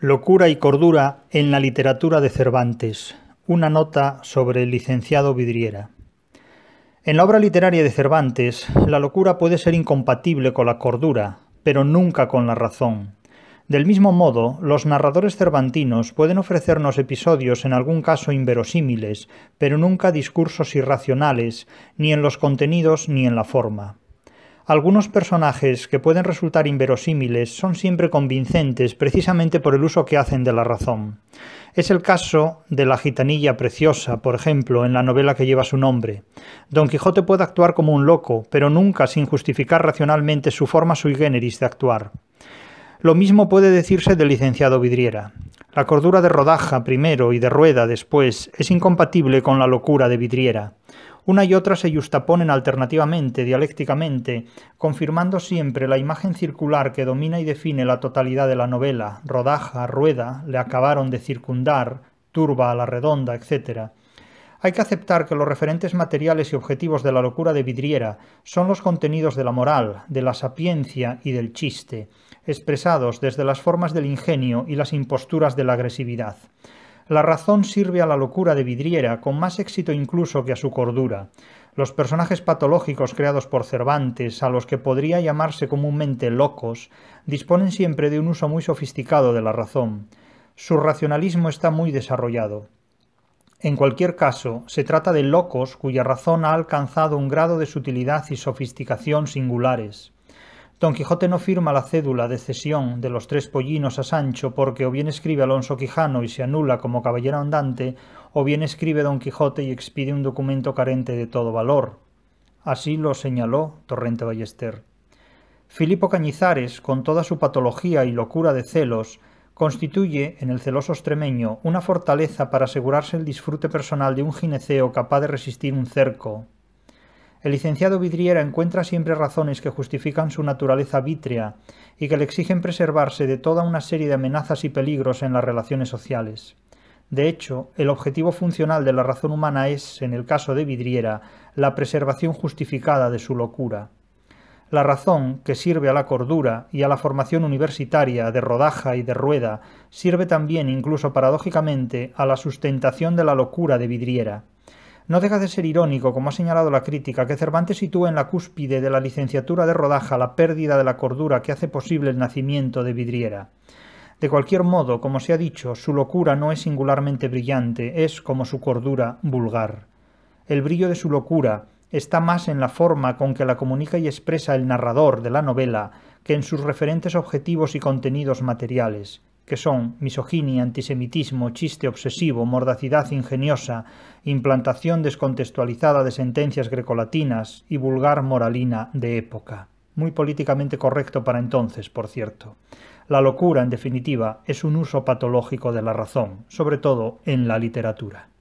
Locura y cordura en la literatura de Cervantes. Una nota sobre el licenciado Vidriera. En la obra literaria de Cervantes, la locura puede ser incompatible con la cordura, pero nunca con la razón. Del mismo modo, los narradores cervantinos pueden ofrecernos episodios en algún caso inverosímiles, pero nunca discursos irracionales, ni en los contenidos ni en la forma. Algunos personajes que pueden resultar inverosímiles son siempre convincentes precisamente por el uso que hacen de la razón. Es el caso de la gitanilla preciosa, por ejemplo, en la novela que lleva su nombre. Don Quijote puede actuar como un loco, pero nunca sin justificar racionalmente su forma sui generis de actuar. Lo mismo puede decirse del licenciado Vidriera. La cordura de rodaja primero y de rueda después es incompatible con la locura de vidriera. Una y otra se yustaponen alternativamente, dialécticamente, confirmando siempre la imagen circular que domina y define la totalidad de la novela. Rodaja, rueda, le acabaron de circundar, turba a la redonda, etc. Hay que aceptar que los referentes materiales y objetivos de la locura de Vidriera son los contenidos de la moral, de la sapiencia y del chiste, expresados desde las formas del ingenio y las imposturas de la agresividad. La razón sirve a la locura de Vidriera con más éxito incluso que a su cordura. Los personajes patológicos creados por Cervantes, a los que podría llamarse comúnmente locos, disponen siempre de un uso muy sofisticado de la razón. Su racionalismo está muy desarrollado. En cualquier caso, se trata de locos cuya razón ha alcanzado un grado de sutilidad y sofisticación singulares. Don Quijote no firma la cédula de cesión de los tres pollinos a Sancho porque o bien escribe Alonso Quijano y se anula como caballero andante, o bien escribe Don Quijote y expide un documento carente de todo valor. Así lo señaló Torrente Ballester. Filipo Cañizares, con toda su patología y locura de celos, constituye en el celoso extremeño una fortaleza para asegurarse el disfrute personal de un gineceo capaz de resistir un cerco. El licenciado Vidriera encuentra siempre razones que justifican su naturaleza vítrea y que le exigen preservarse de toda una serie de amenazas y peligros en las relaciones sociales. De hecho, el objetivo funcional de la razón humana es, en el caso de Vidriera, la preservación justificada de su locura la razón que sirve a la cordura y a la formación universitaria de rodaja y de rueda sirve también incluso paradójicamente a la sustentación de la locura de vidriera. No deja de ser irónico, como ha señalado la crítica, que Cervantes sitúa en la cúspide de la licenciatura de rodaja la pérdida de la cordura que hace posible el nacimiento de vidriera. De cualquier modo, como se ha dicho, su locura no es singularmente brillante, es como su cordura vulgar. El brillo de su locura, está más en la forma con que la comunica y expresa el narrador de la novela que en sus referentes objetivos y contenidos materiales, que son misoginia, antisemitismo, chiste obsesivo, mordacidad ingeniosa, implantación descontextualizada de sentencias grecolatinas y vulgar moralina de época. Muy políticamente correcto para entonces, por cierto. La locura, en definitiva, es un uso patológico de la razón, sobre todo en la literatura.